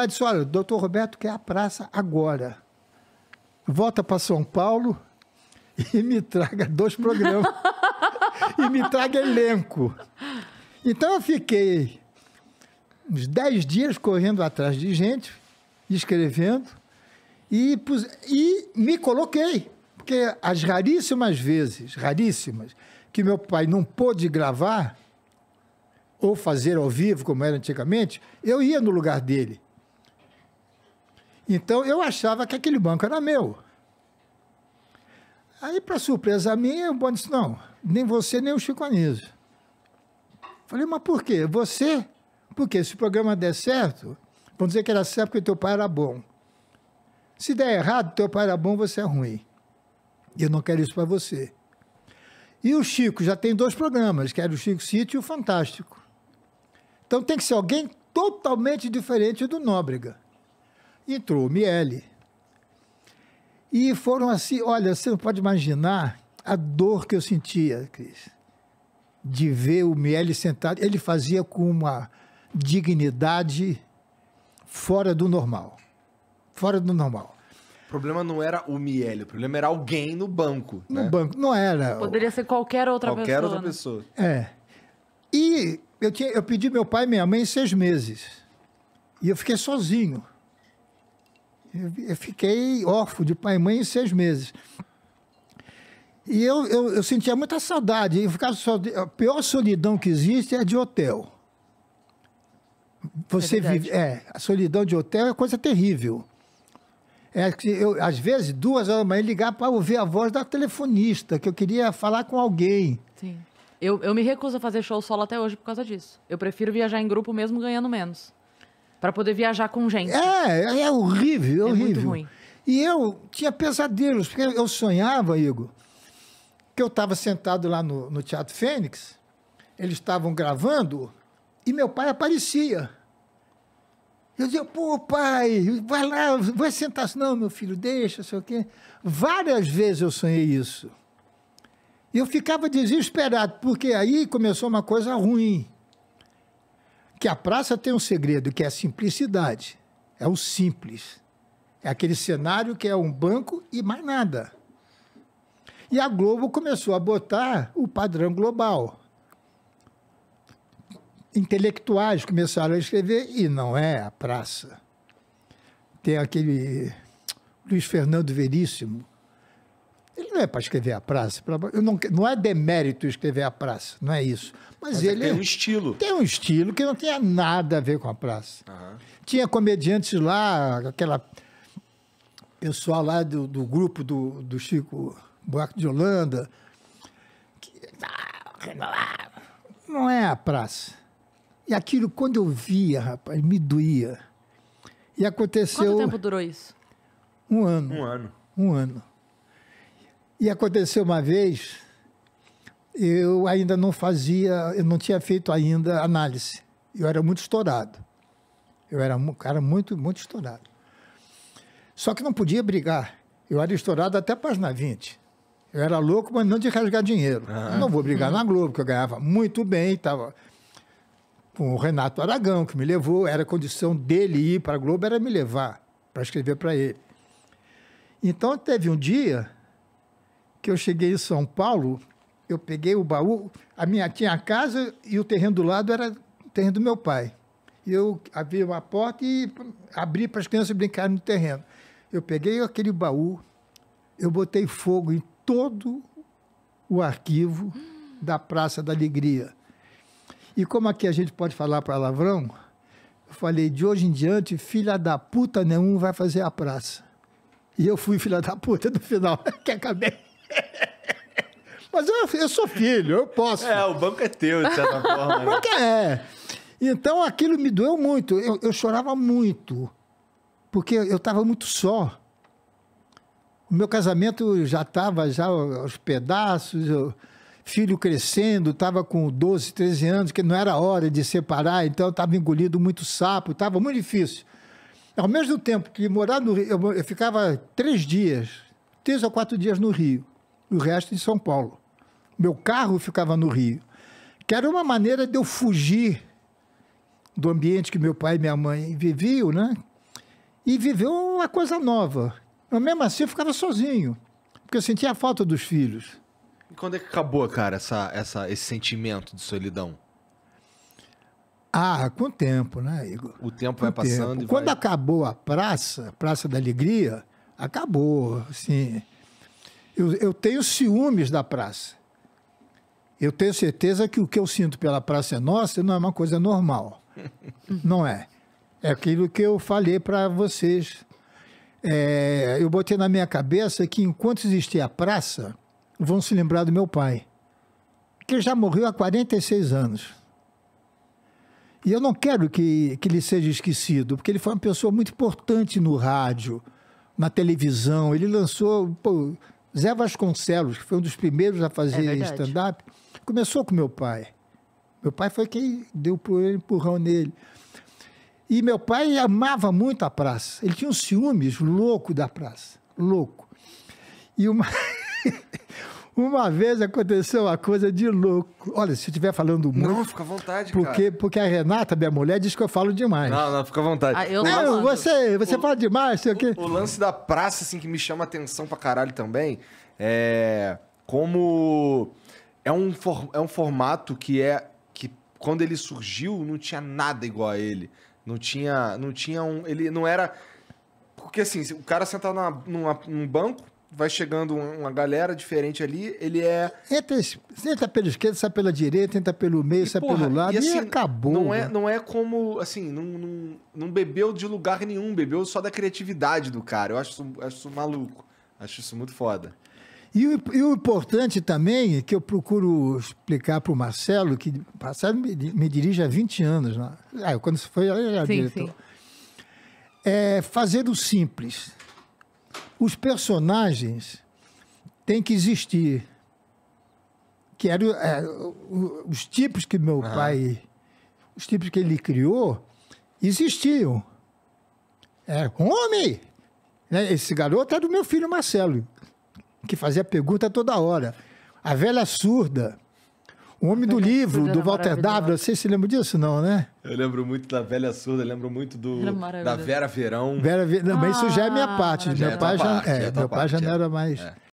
lá e disse: olha, o doutor Roberto quer a praça agora. Volta para São Paulo e me traga dois programas. e me traga elenco. Então eu fiquei uns dez dias correndo atrás de gente, escrevendo, e, pus, e me coloquei. Porque as raríssimas vezes, raríssimas, que meu pai não pôde gravar, ou fazer ao vivo, como era antigamente, eu ia no lugar dele. Então eu achava que aquele banco era meu. Aí, para surpresa minha, o banco disse: não, nem você, nem o Chico Anísio. Falei, mas por quê? Você? Porque se o programa der certo, vão dizer que era certo porque teu pai era bom. Se der errado, teu pai era bom, você é ruim. E eu não quero isso para você. E o Chico já tem dois programas, que era o Chico City e o Fantástico. Então tem que ser alguém totalmente diferente do Nóbrega entrou o Miele. E foram assim, olha, você não pode imaginar a dor que eu sentia, Cris, de ver o Miele sentado. Ele fazia com uma dignidade fora do normal. Fora do normal. O problema não era o Miele, o problema era alguém no banco. No né? banco, não era. Poderia ser qualquer outra qualquer pessoa. Qualquer outra né? pessoa. É. E eu, tinha, eu pedi meu pai e minha mãe seis meses. E eu fiquei sozinho. Eu fiquei órfão de pai e mãe em seis meses. E eu, eu, eu sentia muita saudade. Eu ficava só, a pior solidão que existe é de hotel. Você é vive. É, a solidão de hotel é coisa terrível. É, eu, às vezes, duas horas da manhã, ligar para ouvir a voz da telefonista, que eu queria falar com alguém. Sim. Eu, eu me recuso a fazer show solo até hoje por causa disso. Eu prefiro viajar em grupo mesmo ganhando menos. Para poder viajar com gente. É, é horrível, é, é horrível. Muito ruim. E eu tinha pesadelos, porque eu sonhava, Igor, que eu estava sentado lá no, no Teatro Fênix, eles estavam gravando e meu pai aparecia. Eu dizia, pô, pai, vai lá, vai sentar. Não, meu filho, deixa, sei o quê. Várias vezes eu sonhei isso. E eu ficava desesperado, porque aí começou uma coisa ruim que a praça tem um segredo, que é a simplicidade. É o simples. É aquele cenário que é um banco e mais nada. E a Globo começou a botar o padrão global. Intelectuais começaram a escrever e não é a praça. Tem aquele Luiz Fernando Veríssimo, ele não é para escrever a praça. Pra, eu não, não é demérito escrever a praça, não é isso. Mas, Mas é ele. tem um estilo. Tem um estilo que não tinha nada a ver com a praça. Uhum. Tinha comediantes lá, aquela. Pessoal lá do, do grupo do, do Chico Buarque de Holanda. Que, ah, não é a praça. E aquilo, quando eu via, rapaz, me doía. E aconteceu. Quanto tempo durou isso? Um ano. Um ano. Um ano. E aconteceu uma vez, eu ainda não fazia, eu não tinha feito ainda análise. Eu era muito estourado. Eu era um cara muito, muito estourado. Só que não podia brigar. Eu era estourado até página 20. Eu era louco, mas não de rasgar dinheiro. Ah. Não vou brigar na Globo, que eu ganhava muito bem, estava com o Renato Aragão, que me levou, era condição dele ir para a Globo, era me levar para escrever para ele. Então teve um dia que eu cheguei em São Paulo, eu peguei o baú, a minha tinha a casa e o terreno do lado era o terreno do meu pai. Eu abri uma porta e abri para as crianças brincarem no terreno. Eu peguei aquele baú, eu botei fogo em todo o arquivo da Praça da Alegria. E como aqui a gente pode falar palavrão, eu falei, de hoje em diante, filha da puta nenhum vai fazer a praça. E eu fui filha da puta no final, que acabei. Mas eu, eu sou filho, eu posso. É, o banco é teu, de certa forma. Né? o banco é. Então aquilo me doeu muito. Eu, eu chorava muito, porque eu estava muito só. O meu casamento já estava já aos pedaços, eu, filho crescendo, estava com 12, 13 anos, que não era hora de separar, então estava engolido muito sapo, estava muito difícil. Ao mesmo tempo que morar no Rio, eu, eu ficava três dias, três ou quatro dias no Rio e o resto em São Paulo. Meu carro ficava no Rio. Que era uma maneira de eu fugir do ambiente que meu pai e minha mãe viviam, né? E viver uma coisa nova. Mas mesmo assim eu ficava sozinho, porque eu sentia a falta dos filhos. E quando é que acabou, cara, essa, essa, esse sentimento de solidão? Ah, com o tempo, né, Igor? O tempo com vai passando. Tempo. Quando vai... acabou a praça, Praça da Alegria, acabou, assim eu, eu tenho ciúmes da praça. Eu tenho certeza que o que eu sinto pela Praça é Nossa não é uma coisa normal. não é. É aquilo que eu falei para vocês. É, eu botei na minha cabeça que enquanto existir a praça, vão se lembrar do meu pai, que ele já morreu há 46 anos. E eu não quero que, que ele seja esquecido, porque ele foi uma pessoa muito importante no rádio, na televisão. Ele lançou pô, Zé Vasconcelos, que foi um dos primeiros a fazer é stand-up, começou com meu pai. Meu pai foi quem deu por empurrão nele. E meu pai amava muito a praça. Ele tinha um ciúmes louco da praça, louco. E uma Uma vez aconteceu uma coisa de louco. Olha, se eu estiver falando muito. Não, fica à vontade, porque, cara. Porque a Renata, minha mulher, diz que eu falo demais. Não, não, fica à vontade. Ah, eu não, você, você o, fala demais, sei o quê. O lance da praça, assim, que me chama atenção pra caralho também, é. Como. É um, for, é um formato que é. que quando ele surgiu, não tinha nada igual a ele. Não tinha. Não tinha um. Ele não era. Porque assim, o cara sentado numa, numa, num banco vai chegando uma galera diferente ali, ele é. Entra, entra pela esquerda, sai pela direita, entra pelo meio, e, sai porra, pelo lado, e, assim, e acabou. Não é, não é como, assim, não, não, não, bebeu de lugar nenhum, bebeu só da criatividade do cara. Eu acho isso, acho isso maluco. Acho isso muito foda. E o, e o importante também, que eu procuro explicar para o Marcelo, que Marcelo me, me dirige há 20 anos. Né? Ah, quando isso foi, eu já sim, diretor. Sim. É fazer o simples os personagens têm que existir. Que eram é, os tipos que meu ah. pai, os tipos que ele criou, existiam. É, homem! Né? Esse garoto era do meu filho Marcelo, que fazia pergunta toda hora. A velha surda o Homem do Livro, do Walter W. sei se lembra disso, não, né? Eu lembro muito da Velha Surda, lembro muito do da Vera Verão. Vera Verão. Ah, isso já é minha parte. meu pai, já, é, meu pai já não é. era mais. É.